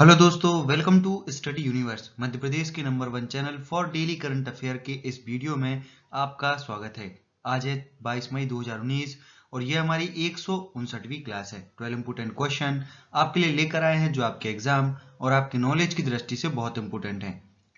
hello दोस्तों welcome to Study Universe Madhya Pradesh के number one channel for daily current affair के इस वीडियो में आपका स्वागत है आज है 22 मई 2019 और यह हमारी एक क्लास है ट्वेल्व इंपोर्टेंट क्वेश्चन आपके लिए लेकर आए हैं जो आपके एग्जाम और आपके नॉलेज की दृष्टि से बहुत इंपोर्टेंट है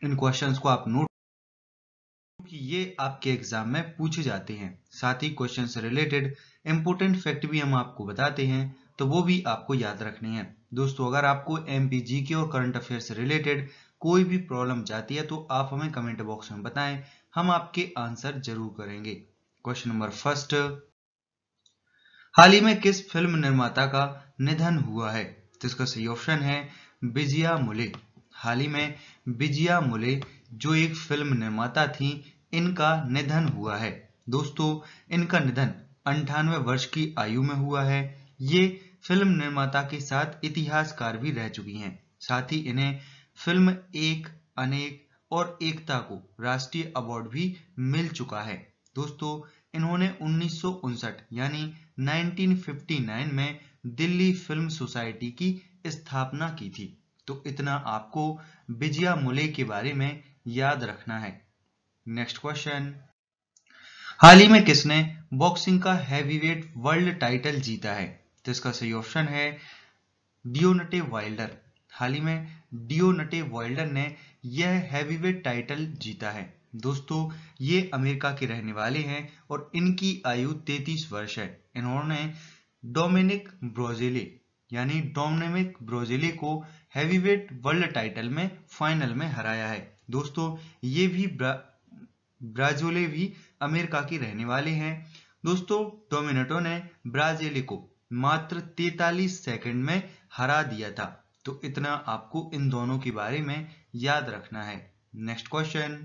इन क्वेश्चन को आप नोट कि ये आपके एग्जाम में पूछे जाते हैं साथ ही क्वेश्चन से रिलेटेड इंपोर्टेंट फैक्ट भी हम आपको बताते हैं तो वो भी आपको याद रखनी है दोस्तों अगर आपको एम के और करंट अफेयर से रिलेटेड कोई भी प्रॉब्लम जाती है तो आप हमें कमेंट बॉक्स में बताएं हम आपके आंसर जरूर करेंगे क्वेश्चन नंबर फर्स्ट हाल ही में किस फिल्म निर्माता का निधन हुआ है तो इसका सही ऑप्शन है बिजिया मुले हाल ही में बिजिया मुले जो एक फिल्म निर्माता थी इनका निधन हुआ है दोस्तों इनका निधन अंठानवे वर्ष की आयु में हुआ है ये फिल्म निर्माता के साथ इतिहासकार भी रह चुकी हैं साथ ही इन्हें फिल्म एक अनेक और एकता को राष्ट्रीय अवार्ड भी मिल चुका है दोस्तों इन्होंने उन्नीस यानी 1959 में दिल्ली फिल्म सोसाइटी की स्थापना की थी तो इतना आपको विजया मुले के बारे में याद रखना है नेक्स्ट क्वेश्चन हाल ही में किसने बॉक्सिंग का हैवीवेट वर्ल्ड टाइटल जीता है तो इसका सही ऑप्शन है डियोनटे वाइल्डर हाल ही में डियोनटे वाइल्डर ने यह हैवीवेट टाइटल जीता है दोस्तों ये अमेरिका के रहने वाले हैं और इनकी आयु 33 वर्ष है इन्होंने डोमिनिक ब्रोजेले यानी डोमिनिक ब्रोजेले को हैवीवेट वर्ल्ड टाइटल में फाइनल में हराया है दोस्तों ये भी ब्रा, ब्राजोले भी अमेरिका के रहने वाले हैं दोस्तों डोमिनेटो ने ब्राजेले को मात्र 43 सेकंड में हरा दिया था तो इतना आपको इन दोनों के बारे में याद रखना है नेक्स्ट क्वेश्चन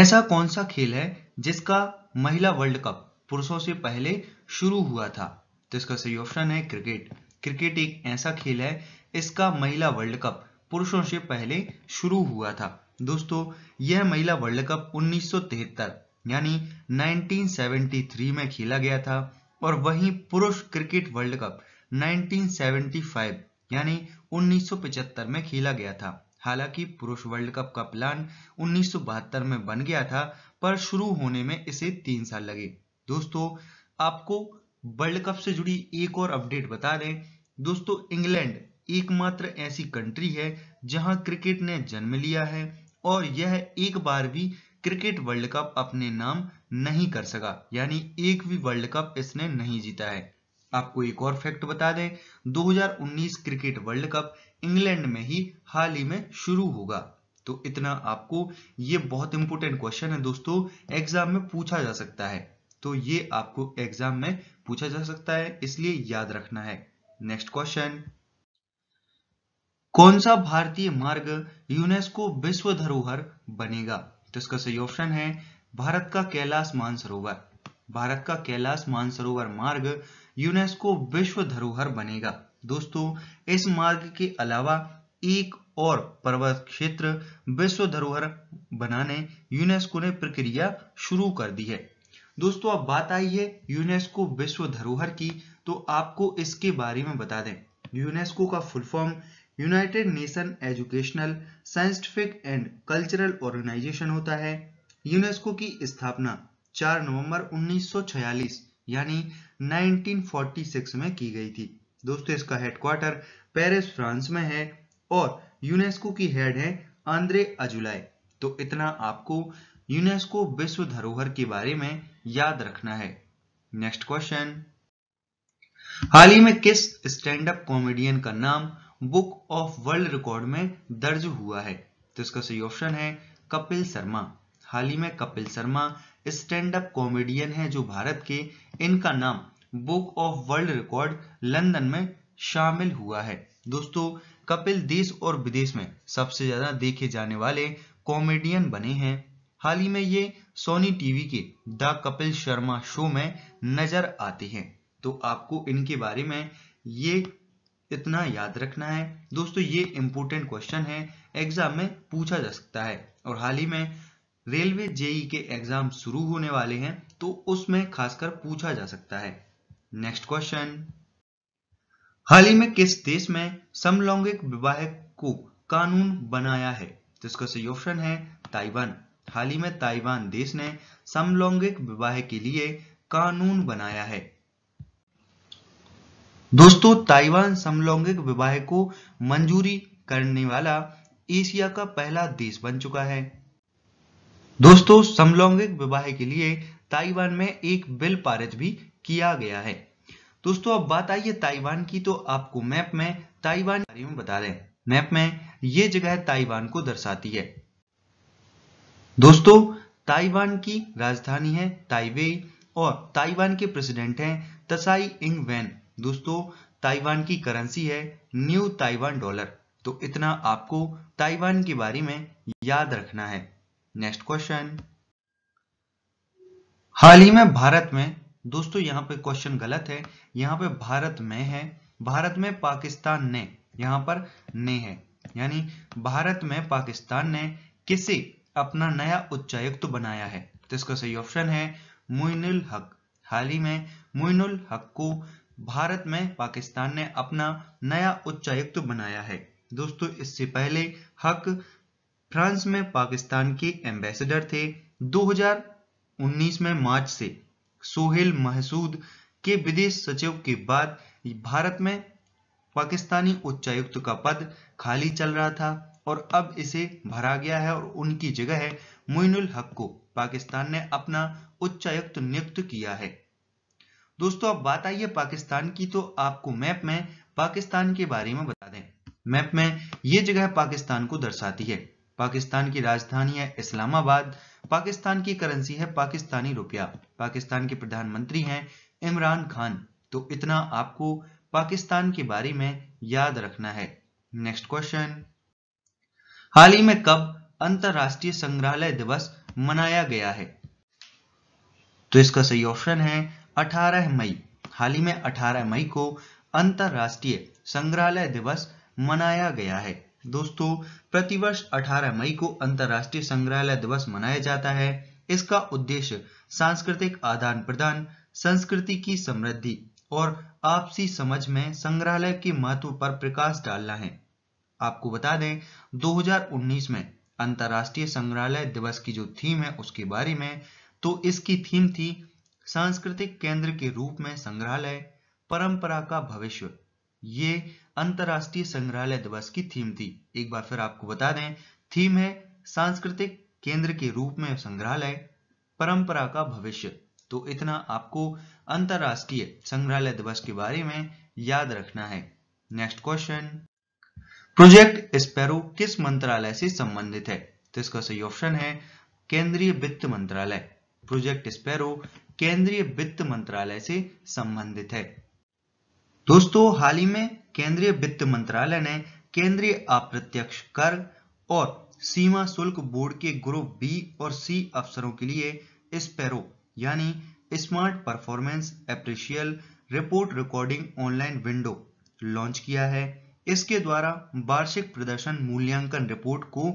ऐसा कौन सा खेल है जिसका महिला वर्ल्ड कप पुरुषों से पहले शुरू हुआ था तो इसका सही ऑप्शन है क्रिकेट क्रिकेट एक ऐसा खेल है इसका महिला वर्ल्ड कप पुरुषों से पहले शुरू हुआ था दोस्तों यह महिला वर्ल्ड कप 1973 यानी 1973 में खेला गया था और वहीं पुरुष क्रिकेट वर्ल्ड कप 1975 यानी 1975 में खेला गया था हालांकि पुरुष वर्ल्ड कप का प्लान 1972 में बन गया था पर शुरू होने में इसे तीन साल लगे दोस्तों आपको वर्ल्ड कप से जुड़ी एक और अपडेट बता दें दोस्तों इंग्लैंड एकमात्र ऐसी कंट्री है जहां क्रिकेट ने जन्म लिया है और यह एक बार भी क्रिकेट वर्ल्ड कप अपने नाम नहीं कर सका यानी एक भी वर्ल्ड कप इसने नहीं जीता है आपको एक और फैक्ट बता दें 2019 क्रिकेट वर्ल्ड कप इंग्लैंड में ही हाल ही में शुरू होगा तो इतना आपको ये बहुत इंपॉर्टेंट क्वेश्चन है दोस्तों एग्जाम में पूछा जा सकता है तो ये आपको एग्जाम में पूछा जा सकता है इसलिए याद रखना है नेक्स्ट क्वेश्चन कौन सा भारतीय मार्ग यूनेस्को विश्व धरोहर बनेगा तो इसका सही ऑप्शन है भारत का कैलाश मानसरोवर भारत का कैलाश मानसरोवर मार्ग यूनेस्को विश्व धरोहर बनेगा दोस्तों इस मार्ग के अलावा एक और पर्वत क्षेत्र विश्व धरोहर बनाने यूनेस्को ने प्रक्रिया शुरू कर दी है दोस्तों अब बात आई है यूनेस्को विश्व धरोहर की तो आपको इसके बारे में बता दें यूनेस्को का full form United Nation Educational Scientific and Cultural Organisation होता है यूनेस्को की स्थापना 4 नवंबर 1946 यानी 1946 में की गई थी दोस्तों इसका हेडक्वार्टर पेरिस फ्रांस में है और यूनेस्को की हेड है आंद्रे अजुलाय तो इतना आपको यूनेस्को विश्व धरोहर के बारे में याद रखना है नेक्स्ट क्वेश्चन हाल ही में किस स्टैंड अप कॉमेडियन का नाम बुक ऑफ वर्ल्ड रिकॉर्ड में दर्ज हुआ है तो इसका सही ऑप्शन है कपिल शर्मा हाल ही में Kapil Sharma stand up comedian है जो भारत के इनका नाम book of world record London में शामिल हुआ है दोस्तों कपिल देश और विदेश में सबसे ज्यादा देखे जाने वाले कॉमेडियन बने हैं हाल ही में ये सोनी टीवी के द कपिल शर्मा शो में नजर आते हैं तो आपको इनके बारे में ये इतना याद रखना है दोस्तों ये इम्पोर्टेंट क्वेश्चन है एग्जाम में पूछा जा सकता है और हाल ही में रेलवे जेई के एग्जाम शुरू होने वाले हैं तो उसमें खासकर पूछा जा सकता है नेक्स्ट क्वेश्चन हाल ही में किस देश में समलैंगिक विवाह को कानून बनाया है तो इसका सही ऑप्शन है ताइवान हाल ही में ताइवान देश ने समलैंगिक विवाह के लिए कानून बनाया है दोस्तों ताइवान समलैंगिक विवाह को मंजूरी करने वाला एशिया का पहला देश बन चुका है दोस्तों समलैंगिक विवाह के लिए ताइवान में एक बिल पारित भी किया गया है दोस्तों अब बात आई है ताइवान की तो आपको मैप में ताइवान बारे में बता दें मैप में ये जगह ताइवान को दर्शाती है दोस्तों ताइवान की राजधानी है ताइवे और ताइवान के प्रेसिडेंट हैं तसाई इंग वैन दोस्तों ताइवान की करेंसी है न्यू ताइवान डॉलर तो इतना आपको ताइवान के बारे में याद रखना है नेक्स्ट क्वेश्चन हाल ही में भारत में दोस्तों यहां पे क्वेश्चन गलत है यहाँ पे भारत में है भारत में पाकिस्तान ने यहाँ पर ने है यानी भारत में पाकिस्तान ने किसे अपना नया उच्चायुक्त बनाया है तो इसका सही ऑप्शन है मुइनुल हक हाल ही में मोइनुल हक को भारत में पाकिस्तान ने अपना नया उच्चायुक्त बनाया है दोस्तों इससे पहले हक फ्रांस में पाकिस्तान के एम्बेसडर थे 2019 में मार्च से सोहेल महसूद के विदेश सचिव के बाद भारत में पाकिस्तानी उच्चायुक्त का पद खाली चल रहा था और अब इसे भरा गया है और उनकी जगह है मोइनुल हक को पाकिस्तान ने अपना उच्चायुक्त नियुक्त किया है दोस्तों अब बात आई है पाकिस्तान की तो आपको मैप में पाकिस्तान के बारे में बता दें मैप में ये जगह पाकिस्तान को दर्शाती है पाकिस्तान की राजधानी है इस्लामाबाद पाकिस्तान की करेंसी है पाकिस्तानी रुपया पाकिस्तान के प्रधानमंत्री हैं इमरान खान तो इतना आपको पाकिस्तान के बारे में याद रखना है नेक्स्ट क्वेश्चन हाल ही में कब अंतर्राष्ट्रीय संग्रहालय दिवस मनाया गया है तो इसका सही ऑप्शन है 18 मई हाल ही में 18 मई को अंतर्राष्ट्रीय संग्रहालय दिवस मनाया गया है दोस्तों प्रतिवर्ष 18 मई को अंतरराष्ट्रीय संग्रहालय दिवस मनाया जाता है इसका उद्देश्य सांस्कृतिक आदान प्रदान संस्कृति की समृद्धि और आपसी समझ में संग्रहालय के महत्व पर प्रकाश डालना है आपको बता दें 2019 में अंतरराष्ट्रीय संग्रहालय दिवस की जो थीम है उसके बारे में तो इसकी थीम थी सांस्कृतिक केंद्र के रूप में संग्रहालय परंपरा का भविष्य ये अंतरराष्ट्रीय संग्रहालय दिवस की थीम थी एक बार फिर आपको बता दें थीम है सांस्कृतिक केंद्र के रूप में संग्रहालय परंपरा का भविष्य तो इतना आपको अंतर्राष्ट्रीय संग्रहालय दिवस के बारे में याद रखना है नेक्स्ट क्वेश्चन प्रोजेक्ट स्पेरो किस मंत्रालय से संबंधित है तो इसका सही ऑप्शन है केंद्रीय वित्त मंत्रालय प्रोजेक्ट स्पेरो केंद्रीय वित्त मंत्रालय से संबंधित है दोस्तों हाल ही में केंद्रीय वित्त मंत्रालय ने केंद्रीय अप्रत्यक्ष कर और सीमा शुल्क बोर्ड के ग्रुप बी और सी अफसरों के लिए स्पेरो यानी smart performance appraisal report recording online window launch किया है इसके द्वारा वार्षिक प्रदर्शन मूल्यांकन रिपोर्ट को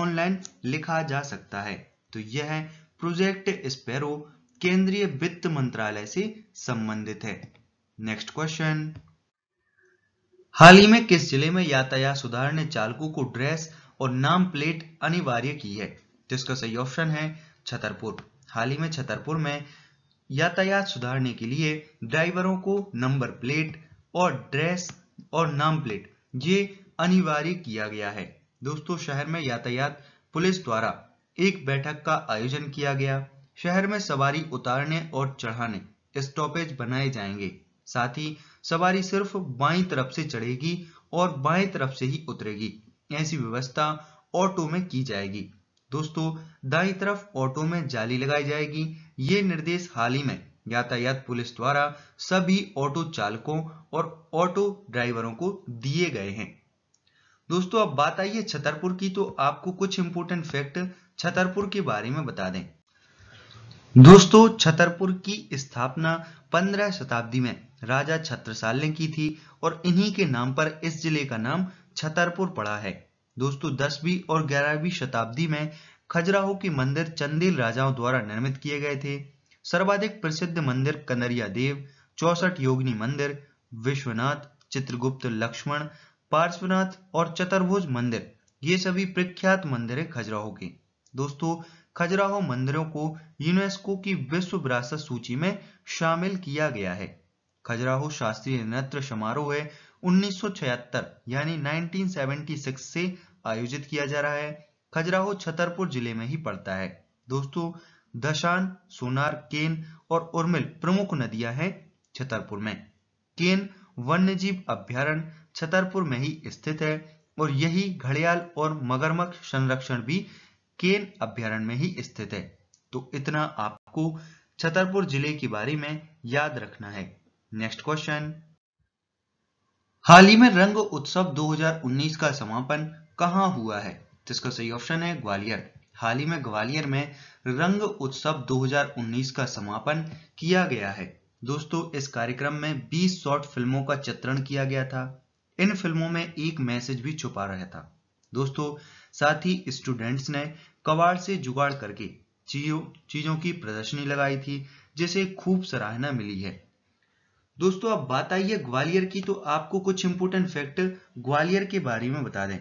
ऑनलाइन लिखा जा सकता है तो यह प्रोजेक्ट स्पेरो केंद्रीय वित्त मंत्रालय से संबंधित है नेक्स्ट क्वेश्चन हाल ही में किस जिले में यातायात सुधार ने चालकों को ड्रेस और नाम प्लेट अनिवार्य की है तो इसका सही ऑप्शन है छतरपुर हाल ही में छतरपुर में यातायात सुधारने के लिए ड्राइवरों को नंबर प्लेट और ड्रेस और नाम प्लेट ये अनिवार्य किया गया है दोस्तों शहर में यातायात पुलिस द्वारा एक बैठक का आयोजन किया गया शहर में सवारी उतारने और चढ़ाने स्टॉपेज बनाए जाएंगे साथ ही सवारी सिर्फ बाई तरफ से चढ़ेगी और बाई तरफ से ही उतरेगी ऐसी व्यवस्था ऑटो में की जाएगी दोस्तों दाई तरफ ऑटो में जाली लगाई जाएगी ये निर्देश हाल ही में यातायात पुलिस द्वारा सभी ऑटो चालकों और ऑटो ड्राइवरों को दिए गए हैं दोस्तों अब बात आई है छतरपुर की तो आपको कुछ इंपोर्टेंट फैक्ट छतरपुर के बारे में बता दें दोस्तों छतरपुर की स्थापना 15 शताब्दी में राजा छत्रसाल ने की थी और इन्हीं के नाम पर इस जिले का नाम छतरपुर पड़ा है दोस्तों दसवीं और ग्यारहवीं शताब्दी में खजुराहो के मंदिर चंदेल राजाओं द्वारा निर्मित किए गए थे सर्वाधिक प्रसिद्ध मंदिर कनरिया देव चौसठ योगिनी मंदिर विश्वनाथ चित्रगुप्त लक्ष्मण पार्श्वनाथ और चतुर्भुज मंदिर ये सभी प्रख्यात मंदिर है खजुराहो के दोस्तों खजुराहो मंदिरों को यूनेस्को की विश्व विरासत सूची में शामिल किया गया है खजुराहो शास्त्रीय नृत्य समारोह 1976 यानी 1976 से आयोजित किया जा रहा है खजुराहो छतरपुर जिले में ही पड़ता है दोस्तों दशान सोनार केन और उर्मिल प्रमुख नदियां हैं छतरपुर में केन वन्यजीव अभ्यारण छतरपुर में ही स्थित है और यही घड़ियाल और मगरमक्ष संरक्षण भी केन अभ्यारण में ही स्थित है तो इतना आपको छतरपुर जिले के बारे में याद रखना है नेक्स्ट क्वेश्चन हाल ही में रंग उत्सव 2019 का समापन कहां हुआ है जिसका सही ऑप्शन है ग्वालियर हाल ही में ग्वालियर में रंग उत्सव 2019 का समापन किया गया है दोस्तों इस कार्यक्रम में 20 शॉर्ट फिल्मों का चित्रण किया गया था इन फिल्मों में एक मैसेज भी छुपा रहा था दोस्तों साथ ही स्टूडेंट्स ने कबाड़ से जुगाड़ करके चीजों चीजों की प्रदर्शनी लगाई थी जिसे खूब सराहना मिली है दोस्तों अब बात आई है ग्वालियर की तो आपको कुछ इंपोर्टेंट फैक्ट ग्वालियर के बारे में बता दें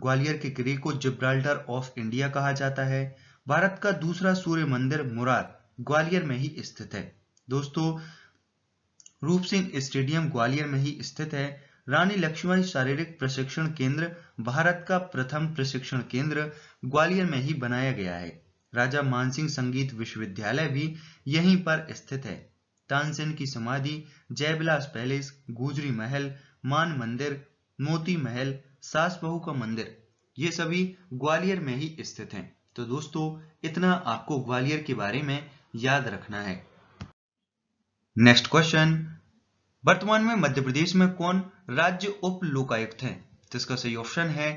ग्वालियर के किले को जिब्राल्टर ऑफ इंडिया कहा जाता है भारत का दूसरा सूर्य मंदिर मुराद ग्वालियर में ही स्थित है दोस्तों रूप सिंह स्टेडियम ग्वालियर में ही स्थित है रानी लक्ष्मीबाई शारीरिक प्रशिक्षण केंद्र भारत का प्रथम प्रशिक्षण केंद्र ग्वालियर में ही बनाया गया है राजा मानसिंह संगीत विश्वविद्यालय भी यहीं पर स्थित है तानसेन की समाधि जयबिलास पैलेस गुजरी महल मान मंदिर मोती महल सास बहू का मंदिर ये सभी ग्वालियर में ही स्थित हैं तो दोस्तों इतना आपको ग्वालियर के बारे में याद रखना है नेक्स्ट क्वेश्चन वर्तमान में मध्य प्रदेश में कौन राज्य उप लोकायुक्त है तो इसका सही ऑप्शन है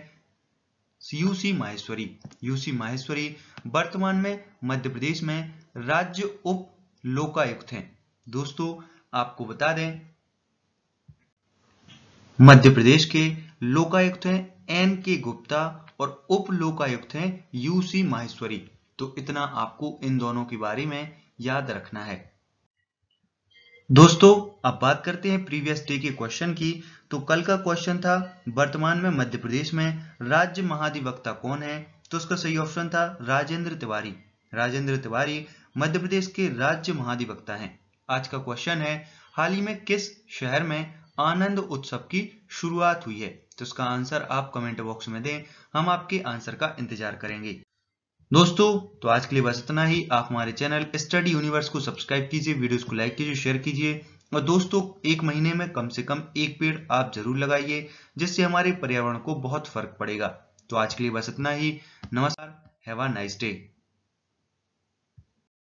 यूसी माहेश्वरी यूसी माहेश्वरी वर्तमान में मध्य प्रदेश में राज्य उप लोकायुक्त हैं दोस्तों आपको बता दें मध्य प्रदेश के लोकायुक्त हैं एन के गुप्ता और उप लोकायुक्त हैं यूसी माहेश्वरी तो इतना आपको इन दोनों के बारे में याद रखना है दोस्तों अब बात करते हैं प्रीवियस डे के क्वेश्चन की तो कल का क्वेश्चन था वर्तमान में मध्य प्रदेश में राज्य महाधिवक्ता कौन है तो उसका सही ऑप्शन था राजेंद्र तिवारी राजेंद्र तिवारी मध्य प्रदेश के राज्य महाधिवक्ता हैं आज का क्वेश्चन है हाल ही में किस शहर में आनंद उत्सव की शुरुआत हुई है तो उसका आंसर आप कमेंट बॉक्स में दें हम आपके आंसर का इंतजार करेंगे दोस्तों तो आज के लिए बस इतना ही आप हमारे चैनल स्टडी यूनिवर्स को सब्सक्राइब कीजिए वीडियोस को लाइक कीजिए शेयर कीजिए और दोस्तों एक महीने में कम से कम एक पेड़ आप जरूर लगाइए जिससे हमारे पर्यावरण को बहुत फर्क पड़ेगा तो आज के लिए बस इतना ही नमस्कार हैव अ नाइस डे